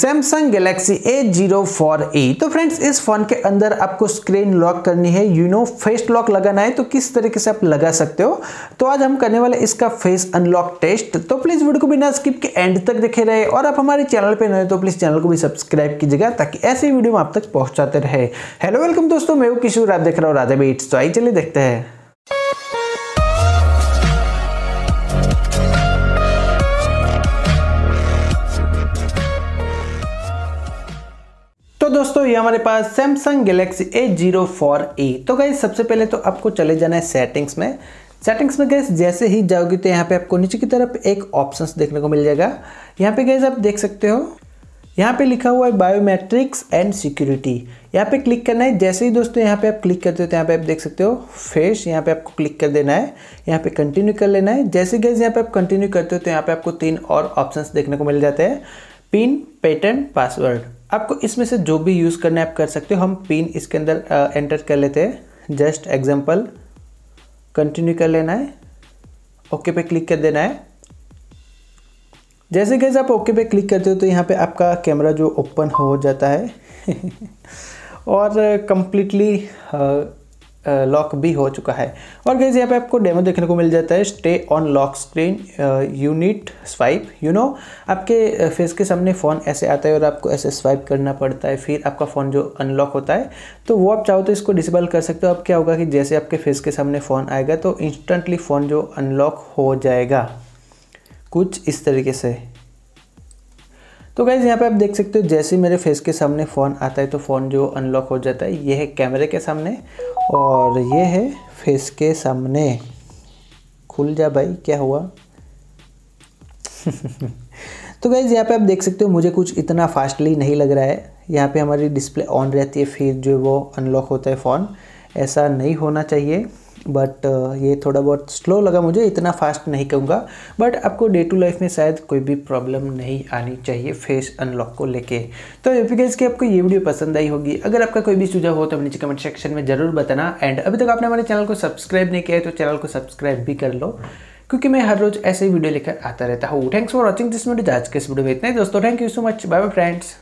Samsung Galaxy A zero four A तो friends इस phone के अंदर आपको स्क्रीन लॉक करनी है यू नो फेस लॉक लगाना है तो किस तरीके से आप लगा सकते हो तो आज हम करने वाले इसका फेस अनलॉक टेस्ट तो प्लीज़ वीडियो को बिना स्किप के एंड तक देखे रहे और आप हमारे चैनल पर नए तो प्लीज़ चैनल को भी सब्सक्राइब कीजिएगा ताकि ऐसे वीडियो हम आप तक पहुँचाते रहे हेलो वेलकम दोस्तों मैं किशोर आप देख रहा हूँ राधा बीट्स तो आई चलिए देखते हैं तो दोस्तों ये हमारे पास Samsung Galaxy A zero four A तो गई सबसे पहले तो आपको चले जाना है सेटिंग्स में सेटिंग्स में गैस जैसे ही जाओगे तो यहाँ पे आपको नीचे की तरफ एक ऑप्शन देखने को मिल जाएगा यहाँ पे गैस आप देख सकते हो यहाँ पे लिखा हुआ है बायोमेट्रिक्स एंड सिक्योरिटी यहाँ पे क्लिक करना है जैसे ही दोस्तों यहाँ पे आप क्लिक करते हो तो यहाँ पे आप देख सकते हो फेस यहाँ पे आपको क्लिक कर देना है यहाँ पे कंटिन्यू कर लेना है जैसे गैस यहाँ पे आप कंटिन्यू करते हो तो यहाँ पे आपको तीन और ऑप्शंस देखने को मिल जाते हैं पिन पैटर्न पासवर्ड आपको इसमें से जो भी यूज़ करना है आप कर सकते हो हम पिन इसके अंदर एंटर कर लेते हैं जस्ट एग्जांपल कंटिन्यू कर लेना है ओके पे क्लिक कर देना है जैसे कैसे आप ओके पे क्लिक करते हो तो यहाँ पे आपका कैमरा जो ओपन हो जाता है और कंप्लीटली लॉक भी हो चुका है और गैस यहाँ पे आपको डेमो देखने को मिल जाता है stay on lock screen unit swipe you know आपके फेस uh, के सामने फ़ोन ऐसे आता है और आपको ऐसे स्वाइप करना पड़ता है फिर आपका फ़ोन जो अनलॉक होता है तो वो आप चाहो तो इसको डिसेबल कर सकते हो अब क्या होगा कि जैसे आपके फेस के सामने फ़ोन आएगा तो इंस्टेंटली फ़ोन जो अनलॉक हो जाएगा कुछ इस तरीके से तो गाइज़ यहाँ पे आप देख सकते हो जैसे मेरे फेस के सामने फ़ोन आता है तो फ़ोन जो अनलॉक हो जाता है ये है कैमरे के सामने और ये है फेस के सामने खुल जा भाई क्या हुआ तो गाइज़ यहाँ पे आप देख सकते हो मुझे कुछ इतना फास्टली नहीं लग रहा है यहाँ पे हमारी डिस्प्ले ऑन रहती है फिर जो वो अनलॉक होता है फ़ोन ऐसा नहीं होना चाहिए बट uh, ये थोड़ा बहुत स्लो लगा मुझे इतना फास्ट नहीं कहूँगा बट आपको डे टू लाइफ में शायद कोई भी प्रॉब्लम नहीं आनी चाहिए फेस अनलॉक को लेके तो एपिकेज की आपको ये वीडियो पसंद आई होगी अगर आपका कोई भी सुझाव हो तो नीचे कमेंट सेक्शन में ज़रूर बताना एंड अभी तक आपने हमारे चैनल को सब्सक्राइब नहीं किया है तो चैनल को सब्सक्राइब भी कर लो क्योंकि मैं हर रोज ऐसे ही वीडियो लेकर आता रहता हूँ thanks for watching this video आज के इस वीडियो में इतना ही दोस्तों thank you so much bye bye friends